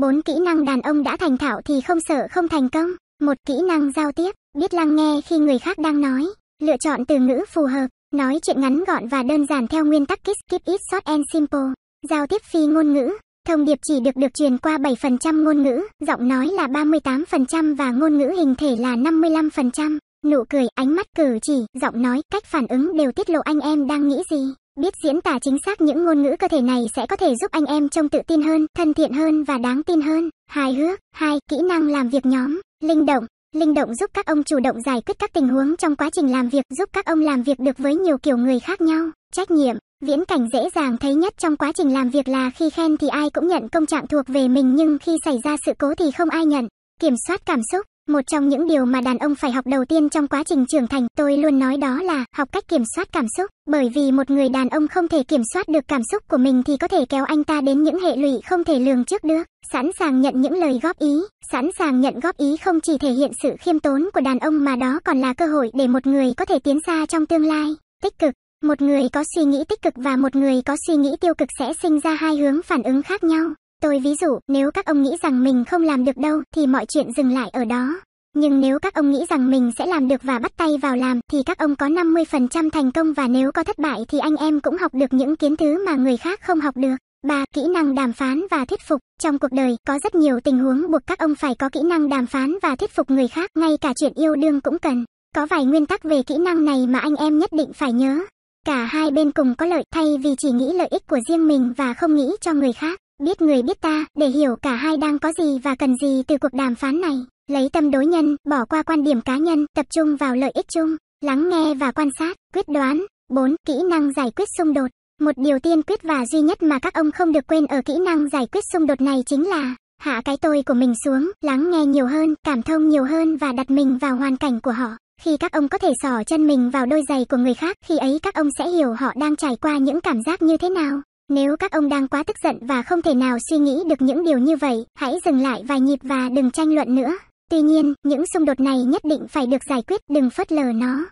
Bốn kỹ năng đàn ông đã thành thạo thì không sợ không thành công. Một kỹ năng giao tiếp, biết lắng nghe khi người khác đang nói, lựa chọn từ ngữ phù hợp, nói chuyện ngắn gọn và đơn giản theo nguyên tắc Kiss Keep It Short and Simple. Giao tiếp phi ngôn ngữ, thông điệp chỉ được được truyền qua 7% ngôn ngữ, giọng nói là 38% và ngôn ngữ hình thể là 55%. Nụ cười, ánh mắt cử chỉ, giọng nói, cách phản ứng đều tiết lộ anh em đang nghĩ gì. Biết diễn tả chính xác những ngôn ngữ cơ thể này sẽ có thể giúp anh em trông tự tin hơn, thân thiện hơn và đáng tin hơn. Hài hước. hai Kỹ năng làm việc nhóm. Linh động. Linh động giúp các ông chủ động giải quyết các tình huống trong quá trình làm việc, giúp các ông làm việc được với nhiều kiểu người khác nhau. Trách nhiệm. Viễn cảnh dễ dàng thấy nhất trong quá trình làm việc là khi khen thì ai cũng nhận công trạng thuộc về mình nhưng khi xảy ra sự cố thì không ai nhận. Kiểm soát cảm xúc. Một trong những điều mà đàn ông phải học đầu tiên trong quá trình trưởng thành, tôi luôn nói đó là học cách kiểm soát cảm xúc, bởi vì một người đàn ông không thể kiểm soát được cảm xúc của mình thì có thể kéo anh ta đến những hệ lụy không thể lường trước được. Sẵn sàng nhận những lời góp ý, sẵn sàng nhận góp ý không chỉ thể hiện sự khiêm tốn của đàn ông mà đó còn là cơ hội để một người có thể tiến xa trong tương lai. Tích cực một người có suy nghĩ tích cực và một người có suy nghĩ tiêu cực sẽ sinh ra hai hướng phản ứng khác nhau. Tôi ví dụ, nếu các ông nghĩ rằng mình không làm được đâu, thì mọi chuyện dừng lại ở đó. Nhưng nếu các ông nghĩ rằng mình sẽ làm được và bắt tay vào làm, thì các ông có 50% thành công và nếu có thất bại thì anh em cũng học được những kiến thứ mà người khác không học được. 3. Kỹ năng đàm phán và thuyết phục. Trong cuộc đời, có rất nhiều tình huống buộc các ông phải có kỹ năng đàm phán và thuyết phục người khác, ngay cả chuyện yêu đương cũng cần. Có vài nguyên tắc về kỹ năng này mà anh em nhất định phải nhớ. Cả hai bên cùng có lợi thay vì chỉ nghĩ lợi ích của riêng mình và không nghĩ cho người khác biết người biết ta để hiểu cả hai đang có gì và cần gì từ cuộc đàm phán này. Lấy tâm đối nhân, bỏ qua quan điểm cá nhân, tập trung vào lợi ích chung, lắng nghe và quan sát, quyết đoán. 4. Kỹ năng giải quyết xung đột Một điều tiên quyết và duy nhất mà các ông không được quên ở kỹ năng giải quyết xung đột này chính là hạ cái tôi của mình xuống, lắng nghe nhiều hơn, cảm thông nhiều hơn và đặt mình vào hoàn cảnh của họ. Khi các ông có thể sỏ chân mình vào đôi giày của người khác, khi ấy các ông sẽ hiểu họ đang trải qua những cảm giác như thế nào. Nếu các ông đang quá tức giận và không thể nào suy nghĩ được những điều như vậy, hãy dừng lại vài nhịp và đừng tranh luận nữa. Tuy nhiên, những xung đột này nhất định phải được giải quyết, đừng phớt lờ nó.